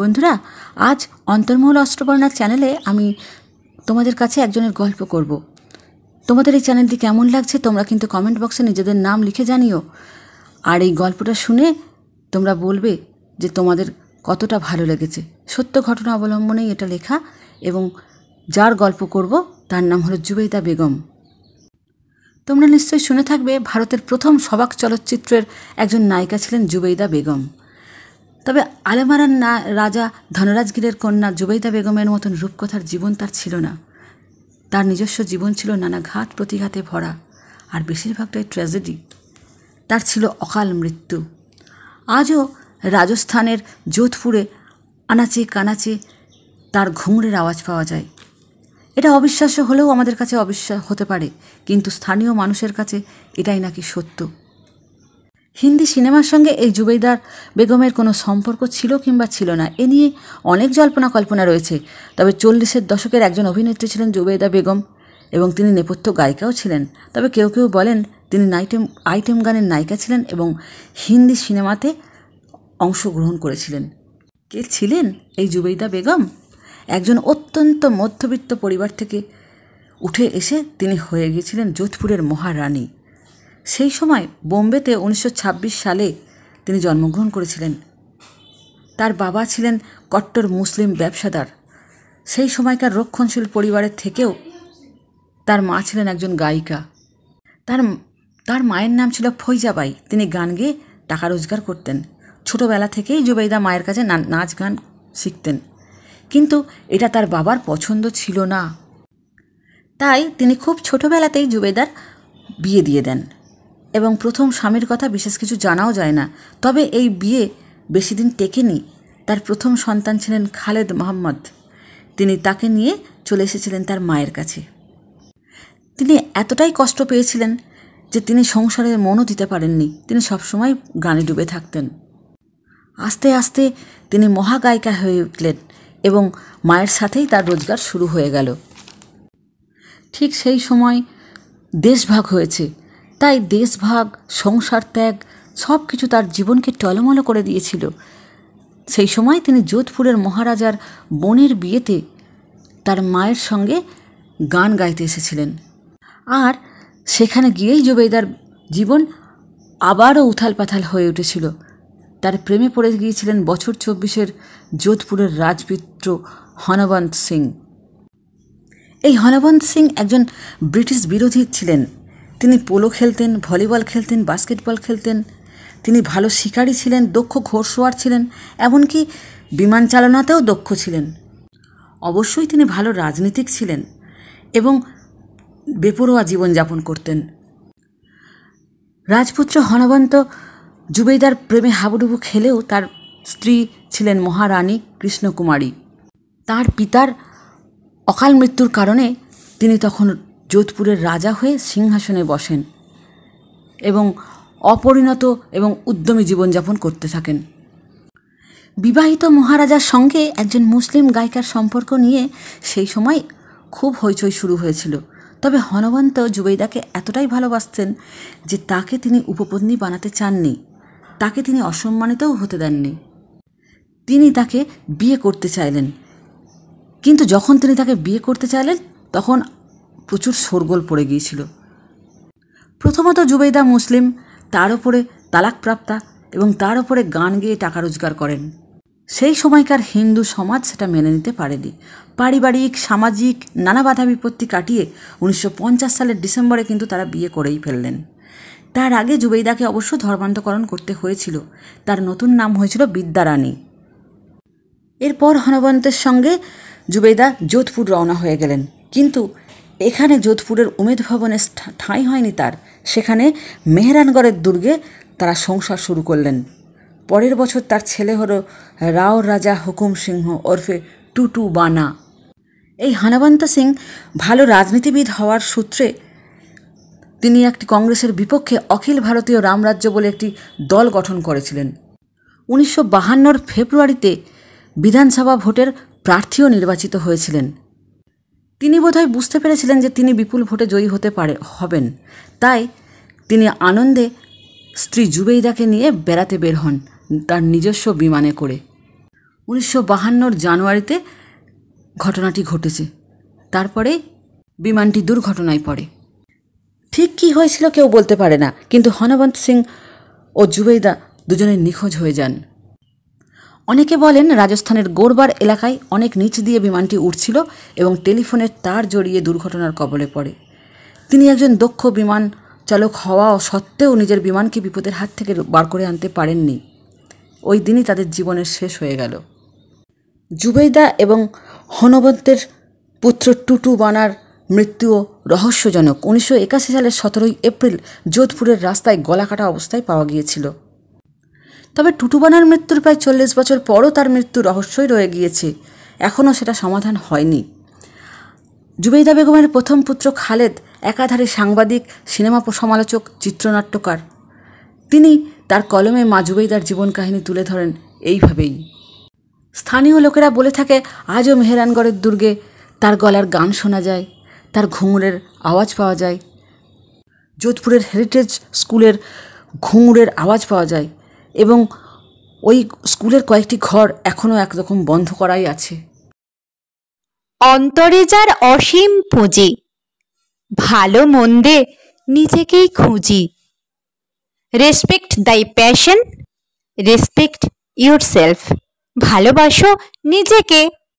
বন্ধুরা আজ অন্তর্মহল অষ্টপর্ণার চ্যানেলে আমি তোমাদের কাছে একজনের গল্প করব তোমাদের এই চ্যানেলটি কেমন লাগছে তোমরা কিন্তু কমেন্ট বক্সে নিজেদের নাম লিখে জানিও আর এই গল্পটা শুনে তোমরা বলবে যে তোমাদের কতটা ভালো লেগেছে সত্য ঘটনা অবলম্বনেই এটা লেখা এবং যার গল্প করব তার নাম হলো জুবেদা বেগম তোমরা নিশ্চয়ই শুনে থাকবে ভারতের প্রথম সবাক চলচ্চিত্রের একজন নায়িকা ছিলেন জুবেদা বেগম তবে আলেমারার না রাজা ধনরাজগীরের কন্যা জুবেইদা বেগমের মতন রূপকথার জীবন তার ছিল না তার নিজস্ব জীবন ছিল নানা ঘাত প্রতিঘাতে ভরা আর বেশিরভাগটাই ট্র্যাজেডি তার ছিল অকাল মৃত্যু আজও রাজস্থানের যোধপুরে আনাচে কানাচে তার ঘুমড়ের আওয়াজ পাওয়া যায় এটা অবিশ্বাস্য হলেও আমাদের কাছে অবিশ্বাস হতে পারে কিন্তু স্থানীয় মানুষের কাছে এটাই নাকি সত্য হিন্দি সিনেমার সঙ্গে এই জুবেদার বেগমের কোনো সম্পর্ক ছিল কিংবা ছিল না এ নিয়ে অনেক জল্পনা কল্পনা রয়েছে তবে চল্লিশের দশকের একজন অভিনেত্রী ছিলেন জুবেদা বেগম এবং তিনি নেপথ্য গায়িকাও ছিলেন তবে কেউ কেউ বলেন তিনি নাইটেম আইটেম গানের নায়িকা ছিলেন এবং হিন্দি সিনেমাতে অংশগ্রহণ করেছিলেন কে ছিলেন এই জুবেদা বেগম একজন অত্যন্ত মধ্যবিত্ত পরিবার থেকে উঠে এসে তিনি হয়ে গিয়েছিলেন যোধপুরের মহারানী সেই সময় বোম্বেতে উনিশশো সালে তিনি জন্মগ্রহণ করেছিলেন তার বাবা ছিলেন কট্টর মুসলিম ব্যবসাদার সেই সময়কার রক্ষণশীল পরিবারের থেকেও তার মা ছিলেন একজন গায়িকা তার তার মায়ের নাম ছিল ফৈজাবাই তিনি গান গেয়ে টাকা রোজগার করতেন ছোটোবেলা থেকেই জুবাইদা মায়ের কাছে নাচ গান শিখতেন কিন্তু এটা তার বাবার পছন্দ ছিল না তাই তিনি খুব ছোটোবেলাতেই জুবেদার বিয়ে দিয়ে দেন এবং প্রথম স্বামীর কথা বিশেষ কিছু জানাও যায় না তবে এই বিয়ে বেশি দিন টেকেনি তার প্রথম সন্তান ছিলেন খালেদ মোহাম্মদ তিনি তাকে নিয়ে চলে এসেছিলেন তার মায়ের কাছে তিনি এতটাই কষ্ট পেয়েছিলেন যে তিনি সংসারে মনও দিতে পারেননি তিনি সবসময় গানে ডুবে থাকতেন আস্তে আস্তে তিনি মহাগায়িকা হয়ে উঠলেন এবং মায়ের সাথেই তার রোজগার শুরু হয়ে গেল ঠিক সেই সময় দেশভাগ হয়েছে তাই দেশভাগ সংসার ত্যাগ সব কিছু তার জীবনকে টলমলো করে দিয়েছিল সেই সময় তিনি যোধপুরের মহারাজার বোনের বিয়েতে তার মায়ের সঙ্গে গান গাইতে এসেছিলেন আর সেখানে গিয়েই জুবেদার জীবন আবারও উথাল পাথাল হয়ে উঠেছিল তার প্রেমে পড়ে গিয়েছিলেন বছর চব্বিশের যোধপুরের রাজপুত্র হনবন্ত সিং এই হনবন্ত সিং একজন ব্রিটিশ বিরোধী ছিলেন তিনি পোলো খেলতেন ভলিবল খেলতেন বাস্কেটবল খেলতেন তিনি ভালো শিকারী ছিলেন দক্ষ ঘোড়সোয়ার ছিলেন এমনকি বিমান চালনাতেও দক্ষ ছিলেন অবশ্যই তিনি ভালো রাজনীতিক ছিলেন এবং বেপরোয়া জীবনযাপন করতেন রাজপুত্র হনবন্ত জুবেদার প্রেমে হাবুডুবু খেলেও তার স্ত্রী ছিলেন মহারানী কৃষ্ণকুমারী তার পিতার অকাল মৃত্যুর কারণে তিনি তখন যোধপুরের রাজা হয়ে সিংহাসনে বসেন এবং অপরিণত এবং উদ্যমী জীবনযাপন করতে থাকেন বিবাহিত মহারাজার সঙ্গে একজন মুসলিম গায়িকার সম্পর্ক নিয়ে সেই সময় খুব হইচই শুরু হয়েছিল তবে হনবন্ত জুবেইদাকে এতটাই ভালোবাসতেন যে তাকে তিনি উপপত্নী বানাতে চাননি তাকে তিনি অসম্মানিতও হতে দেননি তিনি তাকে বিয়ে করতে চাইলেন কিন্তু যখন তিনি তাকে বিয়ে করতে চাইলেন তখন প্রচুর শোরগোল পড়ে গিয়েছিল প্রথমত জুবেদা মুসলিম তার ওপরে তালাকপ্রাপ্তা এবং তার ওপরে গান গেয়ে টাকা রোজগার করেন সেই সময়কার হিন্দু সমাজ সেটা মেনে নিতে পারেনি পারিবারিক সামাজিক নানা বাধা বিপত্তি কাটিয়ে উনিশশো সালের ডিসেম্বরে কিন্তু তারা বিয়ে করেই ফেললেন তার আগে জুবেইদাকে অবশ্য ধর্মান্তকরণ করতে হয়েছিল তার নতুন নাম হয়েছিল বিদ্যারানী এরপর হনবন্তের সঙ্গে জুবেদা যোধপুর রওনা হয়ে গেলেন কিন্তু এখানে যোধপুরের উমেদ ভবনে ঠাঁই হয়নি তার সেখানে মেহরানগড়ের দুর্গে তারা সংসার শুরু করলেন পরের বছর তার ছেলে হল রাও রাজা হুকুম সিংহ ওরফে টুটু বানা এই হানাবান্তা সিং ভালো রাজনীতিবিদ হওয়ার সূত্রে তিনি একটি কংগ্রেসের বিপক্ষে অখিল ভারতীয় রামরাজ্য বলে একটি দল গঠন করেছিলেন উনিশশো বাহান্নর ফেব্রুয়ারিতে বিধানসভা ভোটের প্রার্থীও নির্বাচিত হয়েছিলেন তিনি বোধহয় বুঝতে পেরেছিলেন যে তিনি বিপুল ভোটে জয়ী হতে পারে হবেন তাই তিনি আনন্দে স্ত্রী জুবেইদাকে নিয়ে বেড়াতে বের হন তার নিজস্ব বিমানে করে উনিশশো বাহান্নর জানুয়ারিতে ঘটনাটি ঘটেছে তারপরে বিমানটি দুর্ঘটনায় পড়ে ঠিক কী হয়েছিল কেউ বলতে পারে না কিন্তু হনবন্ত সিং ও জুবেইদা দুজনে নিখোঁজ হয়ে যান অনেকে বলেন রাজস্থানের গোরবার এলাকায় অনেক নিচ দিয়ে বিমানটি উঠছিল এবং টেলিফোনের তার জড়িয়ে দুর্ঘটনার কবলে পড়ে তিনি একজন দক্ষ বিমান চালক হওয়া সত্ত্বেও নিজের বিমানকে বিপদের হাত থেকে বার করে আনতে পারেননি ওই দিনই তাদের জীবনের শেষ হয়ে গেল জুবেদা এবং হনবন্তের পুত্র টুটু বানার মৃত্যুও রহস্যজনক উনিশশো সালের সতেরোই এপ্রিল যোধপুরের রাস্তায় গলা কাটা অবস্থায় পাওয়া গিয়েছিল তবে টুটুবানার মৃত্যুর প্রায় চল্লিশ বছর পরও তার মৃত্যু রহস্যই রয়ে গিয়েছে এখনও সেটা সমাধান হয়নি জুবেইদা বেগমের প্রথম পুত্র খালেদ একাধারে সাংবাদিক সিনেমা সমালোচক চিত্রনাট্যকার তিনি তার কলমে মা জুবেইদার জীবন কাহিনী তুলে ধরেন এইভাবেই স্থানীয় লোকেরা বলে থাকে আজও মেহেরানগড়ের দুর্গে তার গলার গান শোনা যায় তার ঘুঙুরের আওয়াজ পাওয়া যায় যোধপুরের হেরিটেজ স্কুলের ঘুঙুরের আওয়াজ পাওয়া যায় এবং ওই স্কুলের কয়েকটি ঘর এখনও একরকম বন্ধ করাই আছে অন্তরে যার অসীম পুঁজি ভালো মন্দে নিজেকেই খুঁজি রেসপেক্ট দাই প্যাশন রেসপেক্ট ইউর সেলফ ভালোবাসো নিজেকে